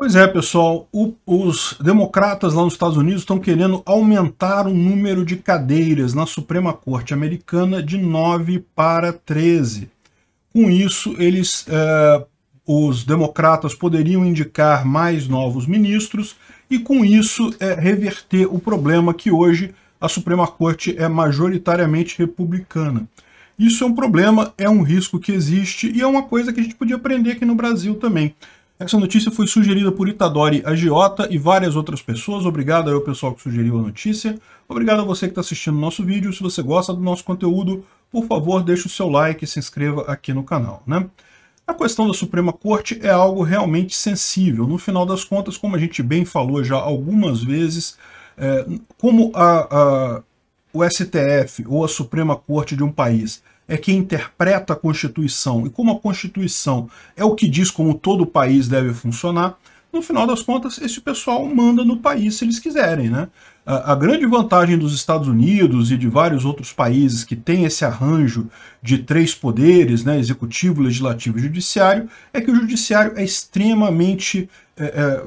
Pois é, pessoal, o, os democratas lá nos Estados Unidos estão querendo aumentar o número de cadeiras na Suprema Corte Americana de 9 para 13. Com isso, eles, é, os democratas poderiam indicar mais novos ministros e, com isso, é, reverter o problema que hoje a Suprema Corte é majoritariamente republicana. Isso é um problema, é um risco que existe e é uma coisa que a gente podia aprender aqui no Brasil também. Essa notícia foi sugerida por Itadori Agiota e várias outras pessoas. Obrigado ao pessoal que sugeriu a notícia. Obrigado a você que está assistindo o nosso vídeo. Se você gosta do nosso conteúdo, por favor, deixe o seu like e se inscreva aqui no canal. Né? A questão da Suprema Corte é algo realmente sensível. No final das contas, como a gente bem falou já algumas vezes, é, como a, a, o STF ou a Suprema Corte de um país é quem interpreta a Constituição e como a Constituição é o que diz como todo o país deve funcionar, no final das contas, esse pessoal manda no país se eles quiserem. Né? A, a grande vantagem dos Estados Unidos e de vários outros países que têm esse arranjo de três poderes, né, executivo, legislativo e judiciário, é que o judiciário é extremamente é, é,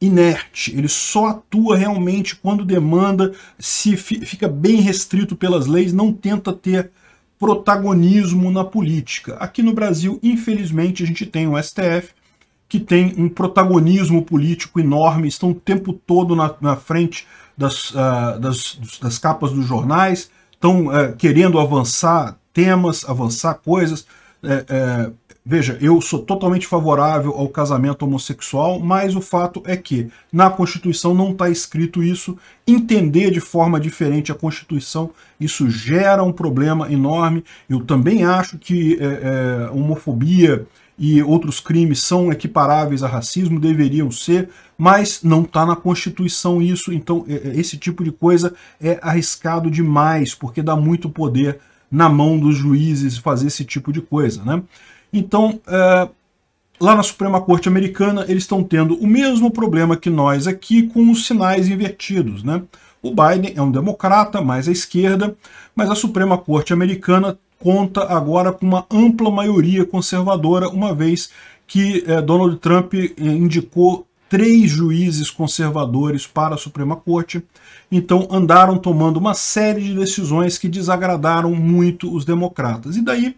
inerte, ele só atua realmente quando demanda, se fica bem restrito pelas leis, não tenta ter protagonismo na política. Aqui no Brasil, infelizmente, a gente tem o STF, que tem um protagonismo político enorme, estão o tempo todo na, na frente das, uh, das, das, capas dos jornais, estão uh, querendo avançar temas, avançar coisas. É, é, veja, eu sou totalmente favorável ao casamento homossexual, mas o fato é que na Constituição não está escrito isso. Entender de forma diferente a Constituição, isso gera um problema enorme. Eu também acho que é, é homofobia e outros crimes são equiparáveis a racismo, deveriam ser, mas não está na Constituição isso, então é, esse tipo de coisa é arriscado demais, porque dá muito poder na mão dos juízes fazer esse tipo de coisa. Né? Então, é, lá na Suprema Corte Americana, eles estão tendo o mesmo problema que nós aqui com os sinais invertidos. Né? O Biden é um democrata, mais à esquerda, mas a Suprema Corte Americana conta agora com uma ampla maioria conservadora, uma vez que é, Donald Trump eh, indicou três juízes conservadores para a Suprema Corte, então andaram tomando uma série de decisões que desagradaram muito os democratas. E daí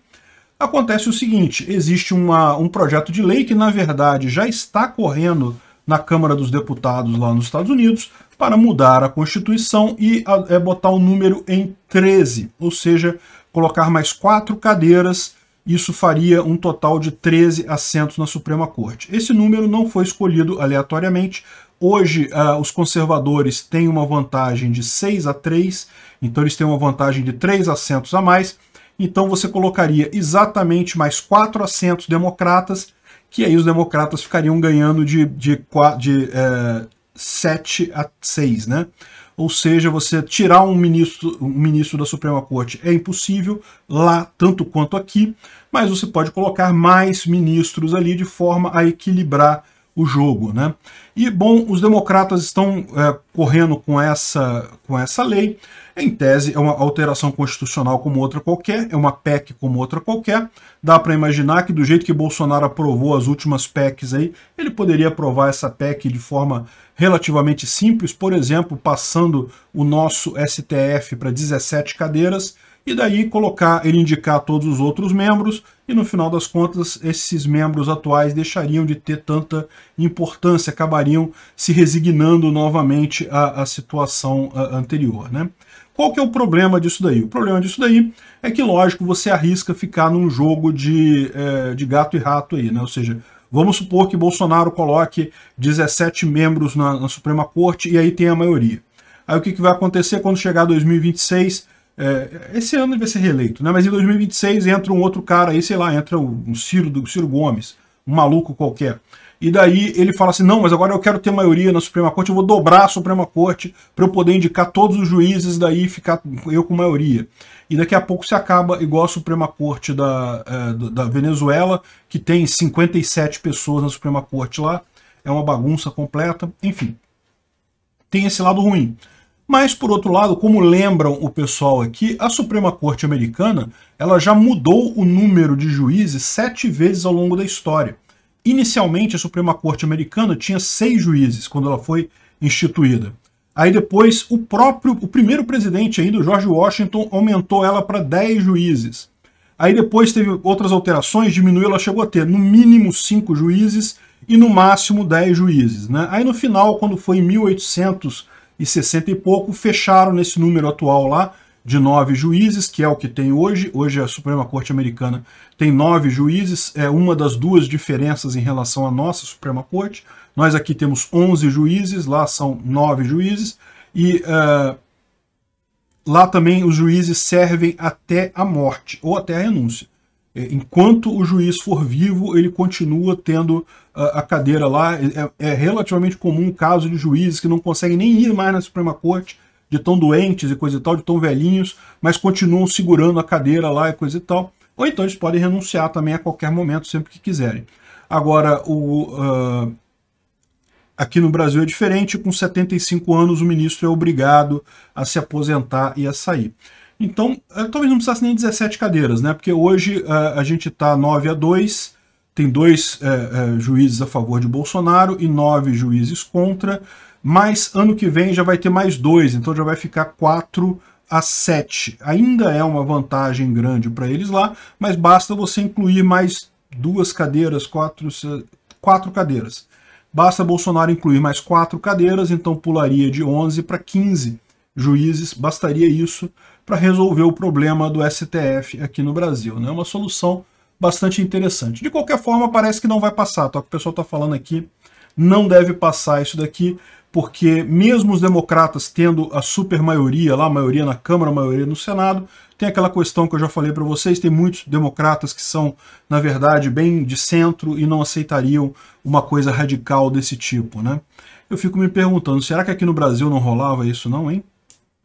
acontece o seguinte: existe uma, um projeto de lei que, na verdade, já está correndo na Câmara dos Deputados lá nos Estados Unidos para mudar a Constituição e a, é, botar o um número em 13, ou seja, colocar mais quatro cadeiras isso faria um total de 13 assentos na Suprema Corte. Esse número não foi escolhido aleatoriamente. Hoje, uh, os conservadores têm uma vantagem de 6 a 3, então eles têm uma vantagem de 3 assentos a mais. Então você colocaria exatamente mais 4 assentos democratas, que aí os democratas ficariam ganhando de, de, de, de é, 7 a 6, né? ou seja, você tirar um ministro, um ministro da Suprema Corte é impossível, lá tanto quanto aqui, mas você pode colocar mais ministros ali de forma a equilibrar o jogo. Né? E, bom, os democratas estão é, correndo com essa, com essa lei. Em tese, é uma alteração constitucional como outra qualquer, é uma PEC como outra qualquer. Dá para imaginar que, do jeito que Bolsonaro aprovou as últimas PECs aí, ele poderia aprovar essa PEC de forma relativamente simples, por exemplo, passando o nosso STF para 17 cadeiras e daí colocar, ele indicar todos os outros membros, e no final das contas, esses membros atuais deixariam de ter tanta importância, acabariam se resignando novamente à, à situação à, anterior. Né? Qual que é o problema disso daí? O problema disso daí é que, lógico, você arrisca ficar num jogo de, é, de gato e rato aí, né? ou seja, Vamos supor que Bolsonaro coloque 17 membros na, na Suprema Corte e aí tem a maioria. Aí o que, que vai acontecer quando chegar 2026? É, esse ano ele vai ser reeleito, né? Mas em 2026 entra um outro cara aí, sei lá, entra um Ciro, do Ciro Gomes, um maluco qualquer. E daí ele fala assim: não, mas agora eu quero ter maioria na Suprema Corte, eu vou dobrar a Suprema Corte para eu poder indicar todos os juízes, daí ficar eu com maioria. E daqui a pouco se acaba igual a Suprema Corte da, é, da Venezuela, que tem 57 pessoas na Suprema Corte lá, é uma bagunça completa, enfim. Tem esse lado ruim. Mas, por outro lado, como lembram o pessoal aqui, a Suprema Corte Americana ela já mudou o número de juízes sete vezes ao longo da história. Inicialmente, a Suprema Corte Americana tinha seis juízes quando ela foi instituída. Aí depois, o próprio, o primeiro presidente ainda, o George Washington, aumentou ela para dez juízes. Aí depois teve outras alterações, diminuiu, ela chegou a ter no mínimo cinco juízes e no máximo dez juízes. Né? Aí no final, quando foi em 1800 e 60 e pouco, fecharam nesse número atual lá de nove juízes, que é o que tem hoje. Hoje a Suprema Corte Americana tem nove juízes, é uma das duas diferenças em relação à nossa Suprema Corte. Nós aqui temos 11 juízes, lá são nove juízes, e uh, lá também os juízes servem até a morte ou até a renúncia. É, enquanto o juiz for vivo, ele continua tendo a, cadeira lá. É, é, é relativamente comum o caso de juízes que não conseguem nem ir mais na Suprema Corte, de tão doentes e coisa e tal, de tão velhinhos, mas continuam segurando a cadeira lá e coisa e tal. Ou então eles podem renunciar também a qualquer momento, sempre que quiserem. Agora, o, uh, aqui no Brasil é diferente, com 75 anos o ministro é obrigado a se aposentar e a sair. Então, eh, talvez não precisasse nem 17 cadeiras, né? Porque hoje a, eh, a gente está 9 a 2, tem dois é, é, juízes a favor de Bolsonaro e nove juízes contra, mas ano que vem já vai ter mais dois, então já vai ficar 4 a 7. Ainda é uma vantagem grande para eles lá, mas basta você incluir mais duas cadeiras, quatro, quatro cadeiras. Basta Bolsonaro incluir mais quatro cadeiras, então pularia de 11 para 15 cadeiras juízes, bastaria isso para resolver o problema do STF aqui no Brasil. né? uma solução bastante interessante. De qualquer forma, parece que não vai passar, tá? o que o pessoal está falando aqui, não deve passar isso daqui, porque mesmo os democratas tendo a super maioria lá, a maioria na Câmara, a maioria no Senado, tem aquela questão que eu já falei para vocês, tem muitos democratas que são, na verdade, bem de centro e não aceitariam uma coisa radical desse tipo, né? Eu fico me perguntando, será que aqui no Brasil não rolava isso não, hein?